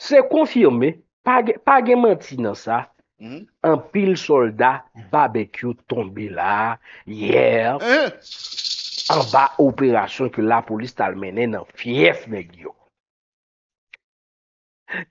Se konfirme, pa gen manti nan sa, hmm? an pil soldat barbekyo tombe la, yef, eh? an ba operasyon ki la polis talmene nan fief neg yo.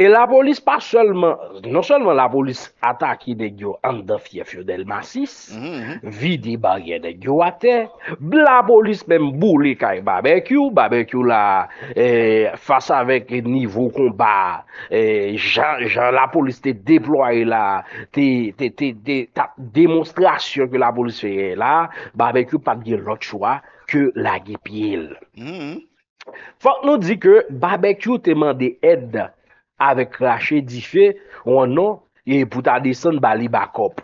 E la polis pa selman, non selman la polis ataki de gyo an da fye fyo del masis, mhm, mhm. vide barye de gyo ate, la polis menm boulik ay barbekyou, barbekyou la e, fasa vek nivou konba, e, jan la polis te deploye la, te, te, te, ta demonstrasyon ke la polis feye la, barbekyou patge rotchwa ke la gepil. Mhm, Fok nou di ke barbekyou te mande edda avèk la chè di fè, wè nan, yè e pou ta desèn bali bakop.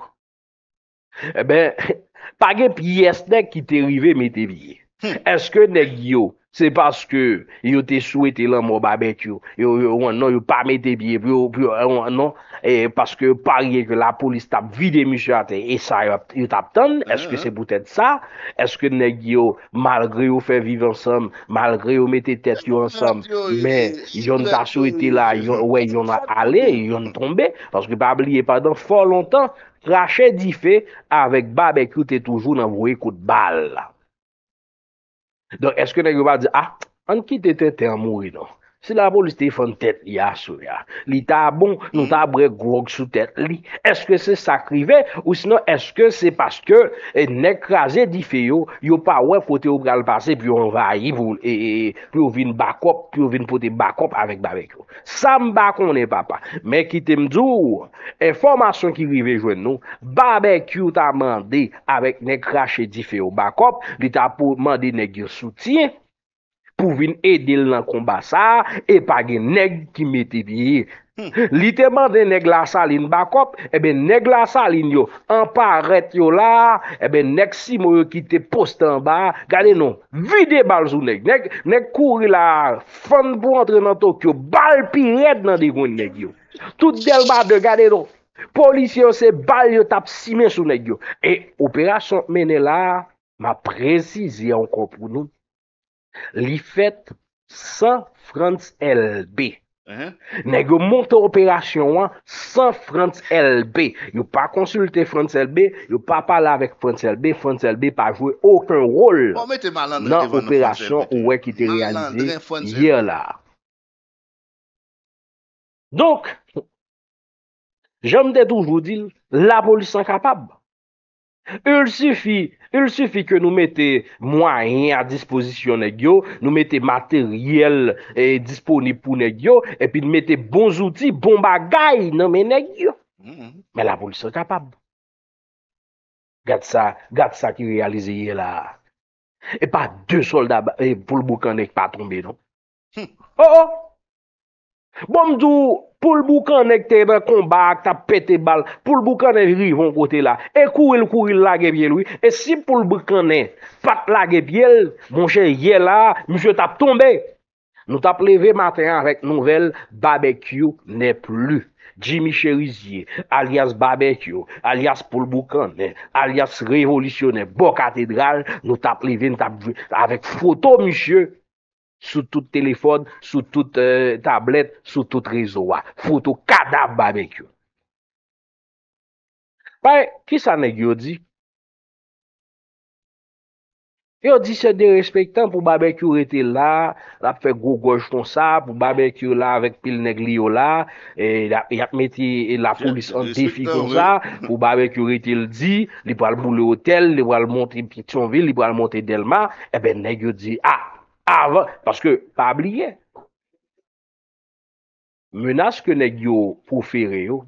Eh ben, pagè, pi yesnen ki te rive mè te viye. Hmm. Eske ne gyo, Se paske yo te souwete lan mwo babek yo, yo anon yo pa mette biye, yo anon, e paske parye ke la polis tap vide musyate, e sa yo tap tan, eske se boutet sa, eske neg yo, malgre mm-hmm. yo fe vive ansam, malgre yo mette tete yo ansam, men yon ta souwete la, yon a ale, yon tombe, paske bab liye pa dan folontan, krashe di fe, avek babek yo te toujou nan vwe kout bal la. Don, eske nan yon bade, ah, an ki dete te amou yon? Se la pou li ste fon tet li a sou ya, li ta bon nou ta brek grok sou tet li. Eske se sakrive ou sinon eske se paske e nek krasi di feyo, yo pa wè fote ou pral pase pi yo vayi pou e, e, yo vin bakop, pou yo vin pote bakop avèk babek yo. Sam bakon e papa. Mè ki te mdou, enformasyon ki vive jwen nou, babek yo ta mande avèk nek krasi di feyo bakop, li ta pou mande nek gir soutien, pou vin edil nan konba sa, e pa gen neg ki metediye. Hmm. Liteman de neg la salin bakop, ebe neg la salin yo, anpa ret yo la, ebe neg si mou yo ki te postan ba, gade nou, vide bal zoun neg, neg kouri la, fan bou antre nan Tokyo, bal pi red nan di goun neg yo. Tout del ba de gade nou, polisyon se bal yo tap si men sou neg yo. E operasyon menen la, ma prezizi an konpoun nou, li fet san Frans LB neg yo monte operasyon san Frans LB yo pa konsulte Frans LB yo pa pala vek Frans LB Frans LB pa jwe oken rol bon, nan operasyon ouwe ki te realize ye la donk jom de doujou dil la polis an kapab il sufi Il sufi ke nou mette mwanyen a disposisyon negyo, nou mette materyel eh, disponib pou negyo, epi nou mette bon zouti, bon bagay nan men negyo. Men la polis se kapab. Gat sa, gat sa ki realize ye la. E pa de soldat pou l'boukan nek pa tombe non. Ho ho! Mm-hmm. Bon mdou, pou l'boukan nek tebe kombak, tap pete bal, pou l'boukan nek rivon kote la, e kou il kou il lage biel ou, e si pou l'boukan nek, pat lage biel, moun chè yè la, msè tap tombe, nou tap leve maten anvek nouvel, babekyo ne plu, jimi chè rizye, alias babekyo, alias pou l'boukan nek, alias revolisyon nek, bo katedral, nou tap leve, nou tap vive, avèk foto msè, sou tout teléfon, sou euh, tout tablet, sou tout rezo wa. Foutou kadab babèk yo. Pè, ki sa neg yo di? Yo di se derespektan pou babèk yo rete la, la pou fè gougoj ton sa, pou babèk yo la vek pil neg li yo la, e la pou lis an defi kon sa, pou babèk yo rete l di, li pou al bou le hotel, li pou al monte Pitchonville, li pou al monte Delma, e ben neg yo di, ap, ah, avan, paske, pa bliye, mwenas ke negyo pou fere yo,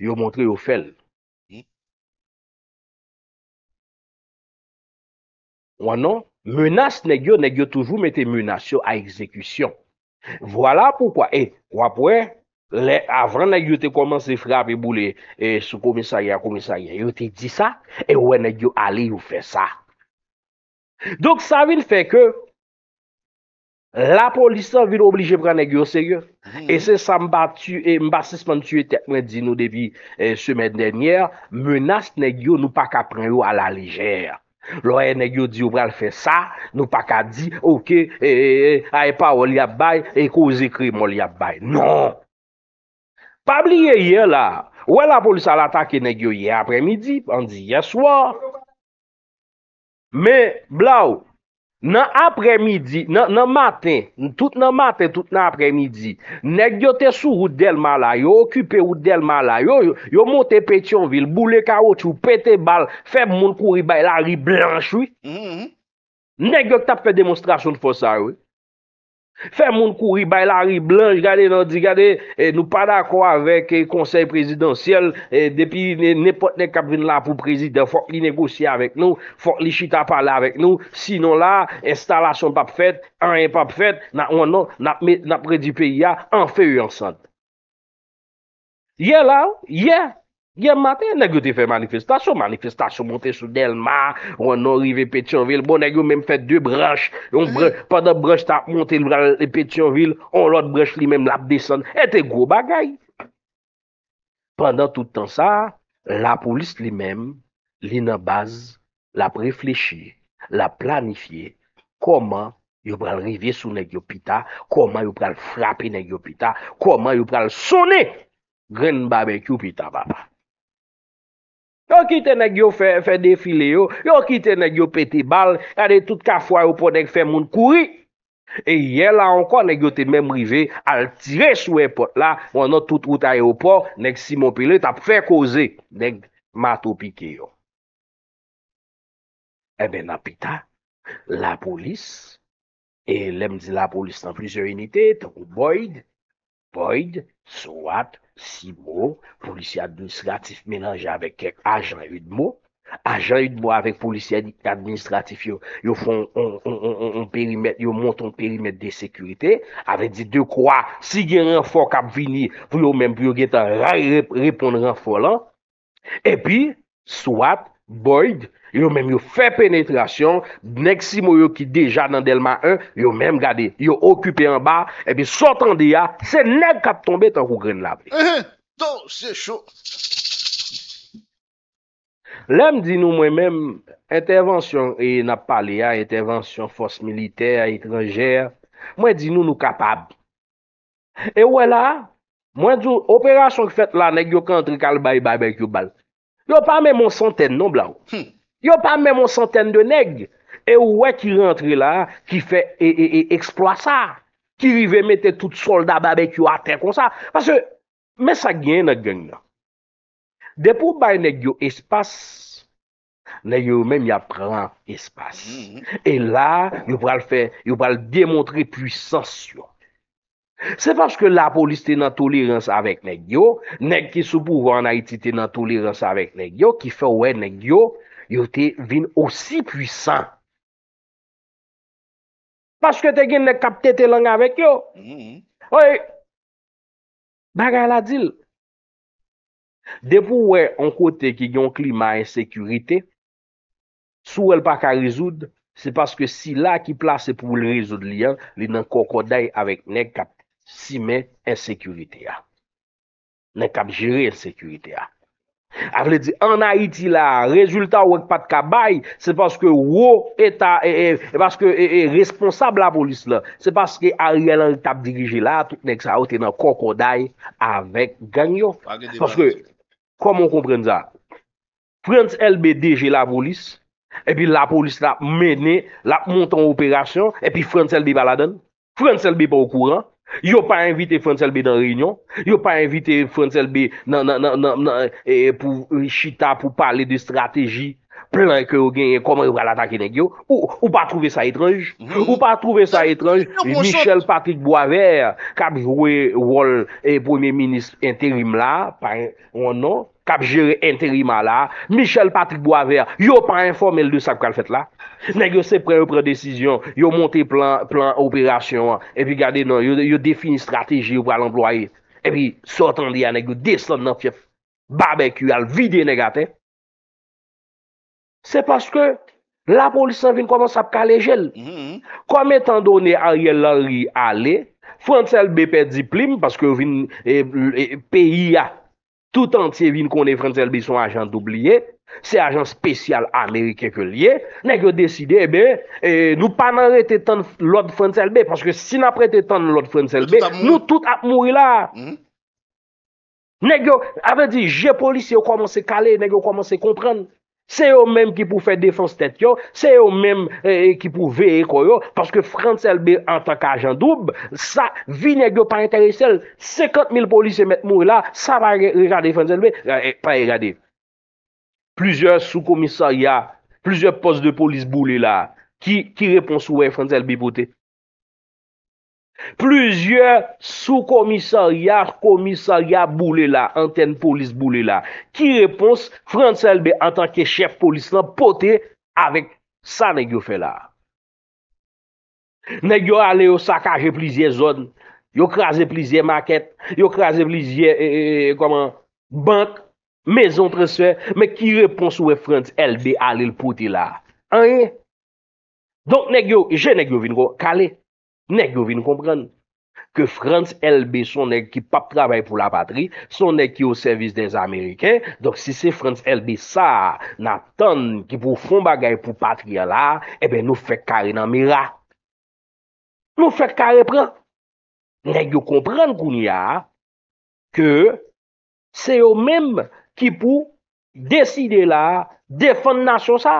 yo montre non, yo fel, wanon, mwenas negyo, negyo toujou mette mwenasyo a ekzekusyon, wala poukwa, e, wapwe, avan negyo te komanse frape boule, e, sou komisaya, komisaya, yo te di sa, e, wanegyo ale yo fe sa, dok sa vin fe ke, La polisa vil oblije pran negyo seyo. E se sa mba tu, e mba se seman tuye tekmen di nou debi semen denyer, menas negyo nou pa ka pran yo a la lejer. Lo e negyo di ou pran fe sa, nou pa ka di, ouke, e, e, e, a e pa ou li ap bay, e ko ou zikri mou li ap bay. Non! Pa bliye ye la, ou e la polisa la ta ki negyo ye apremidi, an di ye swa. Me, blaou, Nan apre midi, nan maten, tout nan maten, tout nan apre midi, nek yo te sou ou delman la, yo okupe ou delman la, yo monte petion vil, boule kaoutou, pete bal, feb moun kouri bay, la ri blanchou, nek yo ki tap fe demonstrasyon fosa ou. Fè moun kou ri bay la ri blanj, gade nou di gade, e, nou pa da kwa vek e, konsey prezidansyel, e, depi ne pot ne kap vin la pou prezidansyel, fok li negosye avèk nou, fok li chita palè avèk nou, sinon la, estalasyon pa p'fèt, anye pa p'fèt, nan on nou, nan prezidansyel, an fè yon san. Ye la, ye! Gèm matè, nè gyo te fè manifestasyon, manifestasyon montè sou Delmar, wè nan rive Pétionville, bon nè gyo mèm fè dè brèche, yon brèche, pandan brèche ta montè lè brèche Pétionville, on lòt brèche li mèm lap deson, etè gwo bagay. Pandan tout tan sa, la polis li mèm, li nan baz, lap reflechè, lap planifye, koman yon pral rive sou nè gyo pita, koman yon pral frapi nè gyo pita, koman yon pral sone, gren babè kyo pita bapa. Yo kite neg yo fe defile yo. Yo kite neg yo pete bal. Kade tout kafwa yo pou neg fe moun kuri. E ye la ankon neg yo te men mrive al tire sou epot la. Mwen an tout out a yo pou neg Simon Pile tap fe koze neg mato pike yo. Ebe eh nan pita la polis. E lem di la polis tan prisorinite. Takou boid. Boid. Tsuat. si mou, polisi administratif menanje avèk kek ajan yud mou, ajan yud mou avèk polisi administratif yon yon monton perimet de sekurite, avèk di de kwa, si gen renfok ap vini vlo menm byo gen tan repond renfolan, epi, swat, Boyd, yo mèm yo fè penetrasyon, nek si mou yo ki deja nan delman an, yo mèm gade, yo okupè an ba, epi sotan de ya, se neg kap tombe tan kou gren la vle. Ehe, to, se chou. Lem di nou mwen mèm, intervensyon, e nap pale ya, intervensyon fos militer, etrenger, mwen di nou nou kapab. E wè la, mwen di nou, operasyon ki fèt la, neg yo kantri kal bay bay bay kyou bal. Yo pa mè monsantèn nan bla ou. Hmm. Yo pa mè monsantèn de neg. E ou wè ki rentre la, ki fè, e, e, e, eksploat sa. Ki vive mette tout soldat babèk yo atè kon sa. Pase, mè sa gen yon gen nan. Depou bay neg yo espas, ne yo mèm ya pran espas. Hmm. E la, yo pral fè, yo pral démontre pwisansyon. Se paske la polis te nan tolirense avèk nek yo, nek ki sou pou wè anayiti te nan tolirense avèk nek yo, ki fè wè nek yo, yo te vin osi pwisan. Paske te gin nek kapte te lang avèk yo. Mm-hmm. Oye, baga la dil. Depou wè, an kote ki gyon klima e sekurite, sou el pa ka rizoud, se paske si la ki plase pou rizoud li an, li nan kokoday avèk nek kapte. si men en sekurite ya. Nè kap jere en sekurite ya. Afle di, an a iti la, rezultat wèk pat kabay, se paske wò etan, e, e, e paske e, e responsable la polis la, se paske a rielan tap dirije la, tout nèk sa oute nan kokoday avèk ganyof. Paske, komon kompren za, Frantz LB deje la polis, e pi la polis la mène, la montan opération, e pi Frantz LB baladen, Frantz LB pa wèk kouran, Yo pa invite Fransel B dans Réunion Yo pa invite Fransel B Nan nan nan nan nan eh, Pour euh, Chita pour parler de stratégie Plein anke ou genye Ou pa trouvez sa étrange Ou pa trouvez sa étrange Michel Patrick Boisvert Kab joué rôle eh, Premier ministre intérim la Ou nan nan nan kap jere enterima la, Michel Patrick Boisvert, yo pa informel de sa pou kal fet la, negyo se pre pre desisyon, yo monte plan operasyon, epi gade nan, yo defini strategi ou pral employe, epi sotan diya negyo, deslan nan tjef, babek yu al vide negate, se paske, la polisan vin koman sa pou kal e jel, koman tan doni a rielari ale, frontal BP diplom, paske vin PIA, Tout an tse vin kon e Frenzel B son ajan doubliye, se ajan spesyal Amerike ke liye, negyo deside, eh eh, nou pa nan rete tan lout Frenzel B, paske sin apre te tan lout Frenzel B, nou tout ap mouri la, negyo ave di je polis yo komanse kale, negyo komanse komprenne, Se yo mèm ki pou fè defans tèt yo, se yo mèm eh, eh, ki pou vè ekor yo, paske Francel B en tak a jan doub, sa vinè gyo pa enteresel. 50.000 polis se mèt mou la, sa va règade Francel B? Eh, pa règade. Plüzyor sou komisar ya, plüzyor pos de polis bou li la, ki repons wè Francel B boutè. Plüzyè sou komisaryar, komisaryar boule la, anten polis boule la, ki repons Frantz LB an tanke chèf polis lan pote avèk sa negyo fè la. Negyo ale yo sakaje plizye zon, yo krasi plizye maket, yo krasi plizye bank, mezon tresfè, mè ki repons wè Frantz LB ale l pote la. Donk negyo, jè negyo vinro, kalè. Nèk yo vin kompren. Ke Frans LB son nèk ki pap trabay pou la patri, son nèk ki yo servis den Ameriken, donk si se Frans LB sa na ton ki pou fon bagay pou patria la, ebe nou fèk kare nan mira. Nou fèk kare pran. Nèk yo kompren koun ya, ke se yo mèm ki pou deside la, defan nasyon sa.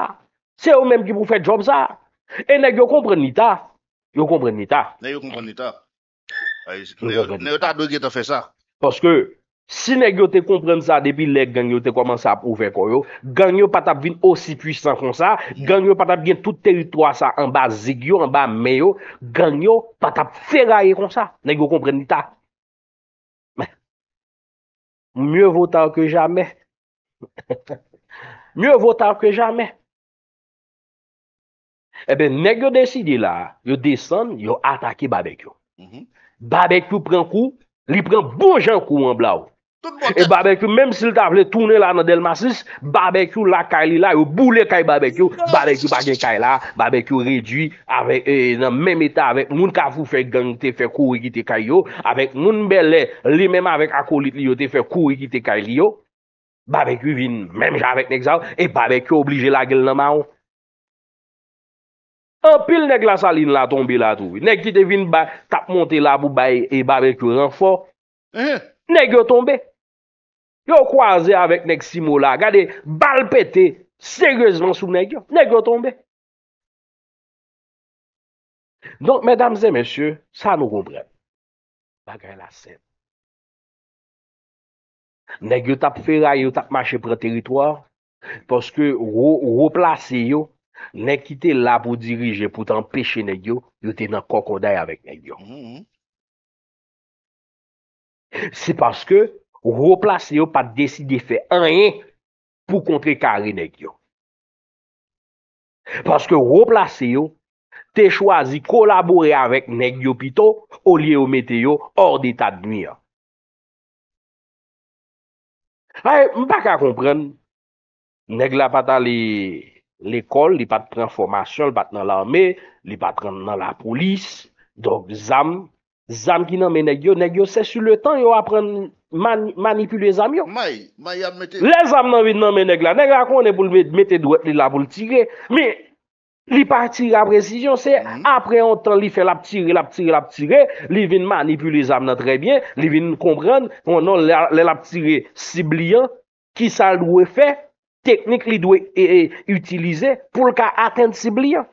Se yo mèm ki pou fè job sa. E nèk yo kompren nita. Yo kompren nita. Ne yo kompren nita. Ne yo ta doye te fe sa. Paske, si ne yo te kompren sa depi le genyo te koman sa pou vekoy yo, genyo patap vin osi pwistan kon sa, genyo patap vin tout teritwa sa, an ba zik yo, an ba me yo, genyo patap fe raye kon sa. Ne yo kompren nita. Mye votan ke jame. Mye votan ke jame. Ebe, eh nek yo deside mhm. bon bon la, yo desan, yo atake babekyo. Babekyo pren kou, li pren boujan kou an bla ou. E babekyo, menm se li taf le toune la nan Delmasis, babekyo la kay li la, yo boule kay babekyo, non. babekyo bagen kay la, babekyo rejwi, avek nan eh, menm eta, avek moun ka fou fè gany te fè kou yi ki te kay yo, avek moun belè, li menm avek akolit li yo te fè kou yi ki te kay yo, babekyo vin menm jan vek nek zav, e babekyo oblije la gel nan ma ou. An pil nèk la saline la tombe la touvi. Nèk ki te vin ba tap monte la bou baye e ba vek yo renfor. Eh? Nèk yo tombe. Yo kwaze avèk nèk si mou la gade balpete seryezman sou nèk yo. Nèk yo tombe. Donk, mèdames et mèsyè, sa nou kompren. Bagay la sè. Nèk yo tap feraye yo tap mache pre teritoir. Poske yo plase yo. Nèk ki te la pou dirije pou tan peche nèk yo, yo te nan kokon daye avèk nèk yo. Se paske, wop lase yo pat deside fè anyen pou kontre kari nèk yo. Paske wop lase yo, te chwazi kolaborè avèk nèk yo pito, o liye ou mete yo, or de ta d'mi ya. Mpaka kompren, nèk la pata li... L'ekol, li pat pren formasyon, li pat nan la ame, li pat pren nan la polis. Dok zam, zam ki nan menegyo, negyo se su le tan yo apren manipule zam yo. May, may apmete. Le zam nan vin nan menegyo la neg, akon ne pou mwete mwete dwe pli la pou l'tire. Me, li pat tire apresisyon se, apre an tan li fe lap tire, lap tire, lap tire, li vin manipule zam nan trebyen, li vin kompren, pou nan lè lap tire siblian, ki sa lwwe fey. Teknik li dwe e, e, utilize pou l ka atensiblia.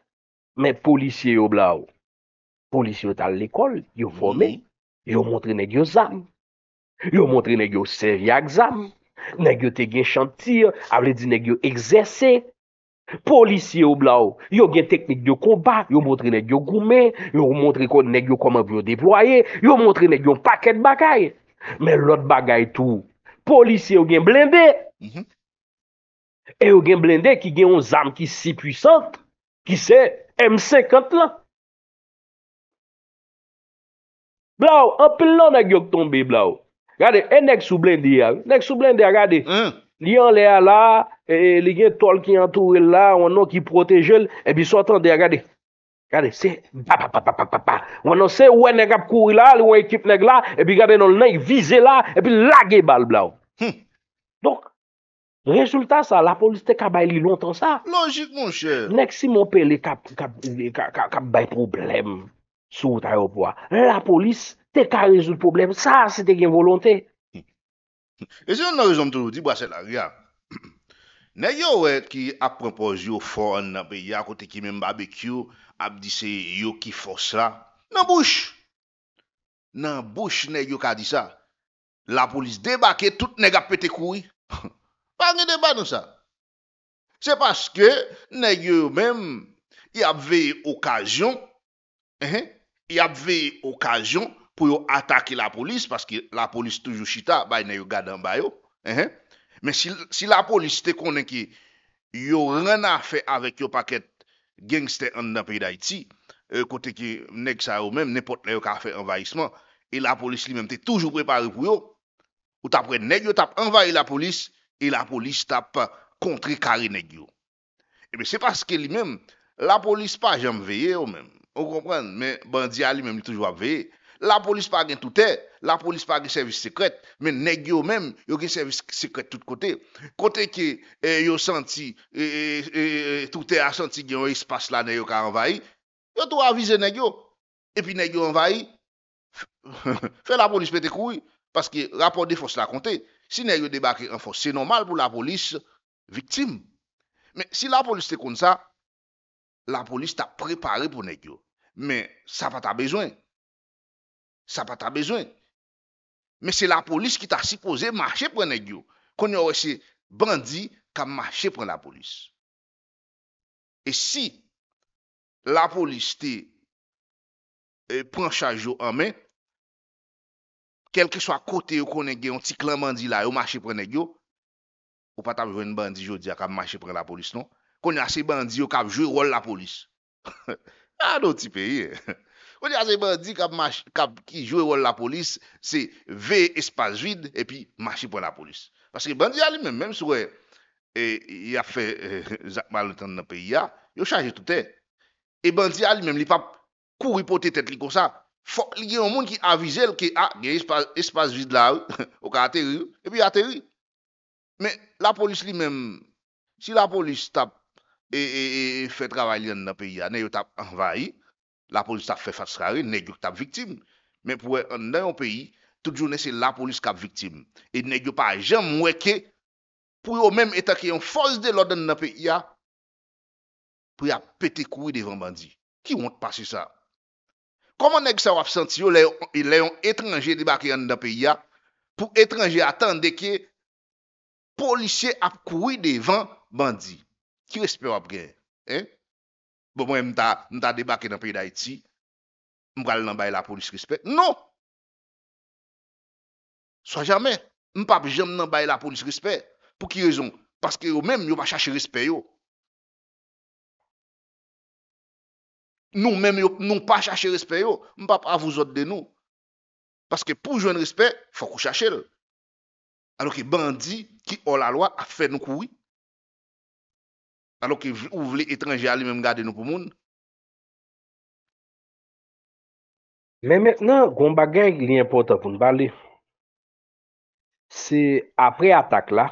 Men, polisye yo bla ou. Polisye yo tal l ekol, yo fome. Yo montre nek yo zam. Yo montre nek yo seviak zam. Nek yo te gen chantir, avle di nek yo egzese. Polisye yo bla ou. Yo gen teknik yo komba. Yo montre nek yo goume. Yo montre kon nek yo komavyo devoye. Yo montre nek yo paket bagay. Men, lot bagay tou. Polisye yo gen blinde. Mhm. E yo gen blende ki gen yon zame ki si pwisante, ki se M50 lan. Blaou, anpil lan a gyok tonbi, blaou. Gade, enek sou blende ya. Enek sou blende ya, gade. Li yon le a la, e, e, li gen tol ki antou el la, wan nou ki protej el, ebi sou atande ya, gade. Gade, se, pa pa pa pa pa pa pa. Wan nou se, wan ek ap kouri la, wan e ekip neg la, ebi gade nou lnenk vize la, ebi lage bal, blaou. Donk, Resultat sa la polis te ka bay li lontan sa Logik moun chè Nèk si moun pele ka bay problem Sou ta yo pwa La polis te ka rezout problem Sa se te gen volonté E se yon nan rezoum tou Dibwa se la gya Nè yo wè ki ap propose yo Foran nan pe ya kote ki men barbecue Ap dise yo ki fos la Nan bouch Nan bouch nan yo ka di sa La polis debake Toute nega pete koui Par nye deba nou sa? Se paske, neg yo men, y apveye okajyon, y apveye okajyon, pou yo atake la polis, paske la polis toujou chita, baye neg yo gada mbayo. Men si la polis te konen ki, yo rena fe avèk yo paket gengste an dan piy da iti, kote euh, ki neg sa yo men, nepot neyo ka fe envayisman, e la polis li men te toujou prepari pou yo, ou tapre neg yo tap envaye la polis, E la polis tap kontre kare negyo. Ebe, eh se paske li men, la polis pa jam veye yo men. Ou kompren, men bandiya li men li toujwa veye. La polis pa gen toutè, la polis pa gen servis sekret. Men negyo men, yo gen servis sekret tout kote. Kote eh, ke yo senti, eh, toutè a senti gen yon espas la ne yo ka envahi. Yo tou avize negyo. E pi negyo envahi. Fe la polis pete koui. Paske rapor de fos la konte, si ne yo debake an fos, se normal pou la polis, viktim. Men, si la polis te konde sa, la polis ta prepare pou negyo. Men, sa pa ta bezwen. Sa pa ta bezwen. Men, se la polis ki ta sipose marche pou negyo. Kon yo wese bandi, ka marche pou la polis. E si la polis te e, pran charge yo an men, tel ke swa kote yo konen gen yon ti klan bandi la, yo mache prene gen yo, ou pata bewen bandi jodi non? a kab mache prene la polis non, konen a se bandi yo kab jowe rol la polis. Ah, non, a nou ti peye. Konen a euh, se bandi kab ki jowe rol la polis, se ve espase vide, e pi mache prene la polis. Paske bandi a li men, menm sou we, e ya fe Zakman loutan nan peyi ya, yo chanje touten. E bandi a li men, li pa kou ripote tet li konsa, Fok li gen yon moun ki avize l ke a, ah, gen espas vid la ou, ou ka ateri, e pi ateri. Men la polis li men, si la polis tap e, e, e, e fe travalyan nan peyi a, ne yo tap anvayi, la polis tap fe faks kare, ne yo tap viktim. Men pou en dayon peyi, tout jounen se la polis kap viktim. E ne yo pa jem mweke, pou yo men eta ki yon fos de lode nan peyi a, pou ya pete kouye de vambandi. Ki wante pase sa? Koman neg sa wap santi yo leyon etranje debake yon nan pe ya pou etranje atan deke polisye ap koui devan bandi ki respe wap gen? Bo mwen mta debake nan peyi da iti mbale nan baye la polis respe? Non! So jamen mpap jem nan baye la polis respe pou ki rezon? Paske yo menm yo pa chache respe yo. Nou mèm yo, nou pa chache respè yo, mpap avou zote de nou. Paske pou jwen respè, fokou chache lè. Alok e bandi ki olalwa a fè nou koui. Alok e ou vle etranjè alè mèm gade nou pou moun. Mè mètenan, goun bagè, li importan pou n'bale. Si apre atak la...